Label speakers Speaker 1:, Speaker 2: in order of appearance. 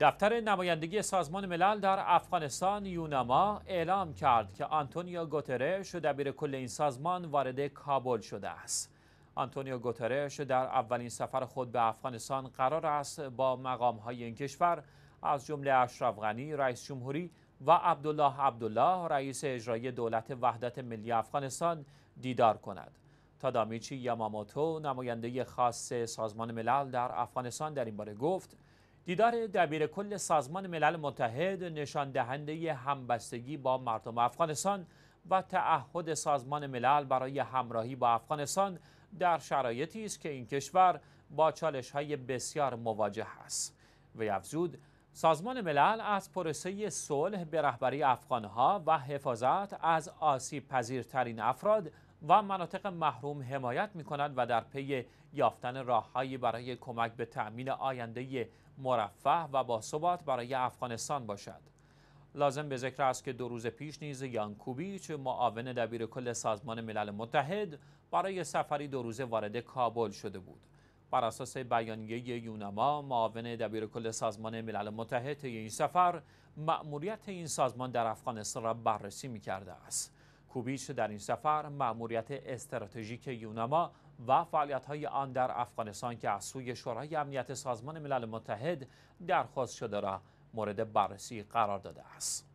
Speaker 1: دفتر نمایندگی سازمان ملل در افغانستان یونما اعلام کرد که آنتونیو گوترش دبیر کل این سازمان وارد کابل شده است. آنتونیو گوترش در اولین سفر خود به افغانستان قرار است با مقام های این کشور از جمله اشرف غنی رئیس جمهوری و عبدالله عبدالله رئیس اجرایی دولت وحدت ملی افغانستان دیدار کند. تادامیچی یاماموتو نماینده خاص سازمان ملل در افغانستان در این باره گفت دیدار دبیر کل سازمان ملل متحد نشان دهنده همبستگی با مردم افغانستان و تعهد سازمان ملل برای همراهی با افغانستان در شرایطی است که این کشور با چالش های بسیار مواجه است. و افزود سازمان ملل از پروسه صلح به رهبری افغانها و حفاظت از آسیب پذیرترین افراد و مناطق محروم حمایت می کند و در پی یافتن راههایی برای کمک به تأمین آینده مرفه و باثبات برای افغانستان باشد. لازم به ذکر است که دو روز پیش نیز یانکوبیچ، معاون معاون کل سازمان ملل متحد برای سفری دو روزه وارد کابل شده بود. بر اساس بیانیه یونما معاون دبیرکل سازمان ملل متحد این سفر مأموریت این سازمان در افغانستان را بررسی می کرده است کوبیچ در این سفر مأموریت استراتژیک یونما و فعالیت های آن در افغانستان که از سوی شورای امنیت سازمان ملل متحد درخواست شده را مورد بررسی قرار داده است